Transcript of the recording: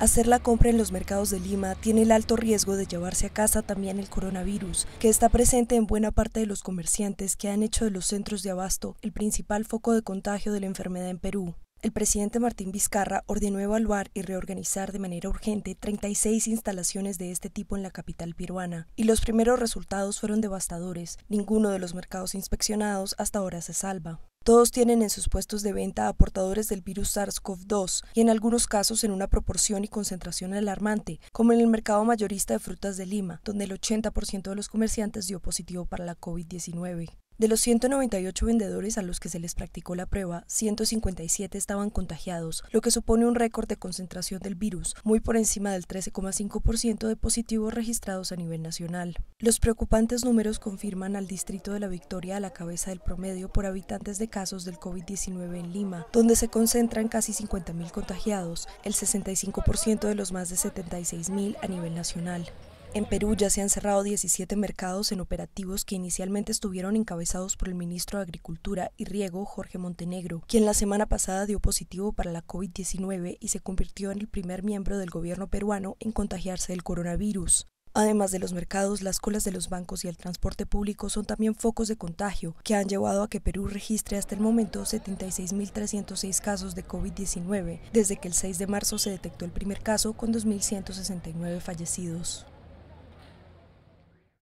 Hacer la compra en los mercados de Lima tiene el alto riesgo de llevarse a casa también el coronavirus, que está presente en buena parte de los comerciantes que han hecho de los centros de abasto el principal foco de contagio de la enfermedad en Perú. El presidente Martín Vizcarra ordenó evaluar y reorganizar de manera urgente 36 instalaciones de este tipo en la capital peruana, y los primeros resultados fueron devastadores. Ninguno de los mercados inspeccionados hasta ahora se salva. Todos tienen en sus puestos de venta aportadores del virus SARS-CoV-2 y en algunos casos en una proporción y concentración alarmante, como en el mercado mayorista de frutas de Lima, donde el 80% de los comerciantes dio positivo para la COVID-19. De los 198 vendedores a los que se les practicó la prueba, 157 estaban contagiados, lo que supone un récord de concentración del virus, muy por encima del 13,5% de positivos registrados a nivel nacional. Los preocupantes números confirman al Distrito de la Victoria a la cabeza del promedio por habitantes de casos del COVID-19 en Lima, donde se concentran casi 50.000 contagiados, el 65% de los más de 76.000 a nivel nacional. En Perú ya se han cerrado 17 mercados en operativos que inicialmente estuvieron encabezados por el ministro de Agricultura y Riego, Jorge Montenegro, quien la semana pasada dio positivo para la COVID-19 y se convirtió en el primer miembro del gobierno peruano en contagiarse del coronavirus. Además de los mercados, las colas de los bancos y el transporte público son también focos de contagio, que han llevado a que Perú registre hasta el momento 76.306 casos de COVID-19, desde que el 6 de marzo se detectó el primer caso con 2.169 fallecidos.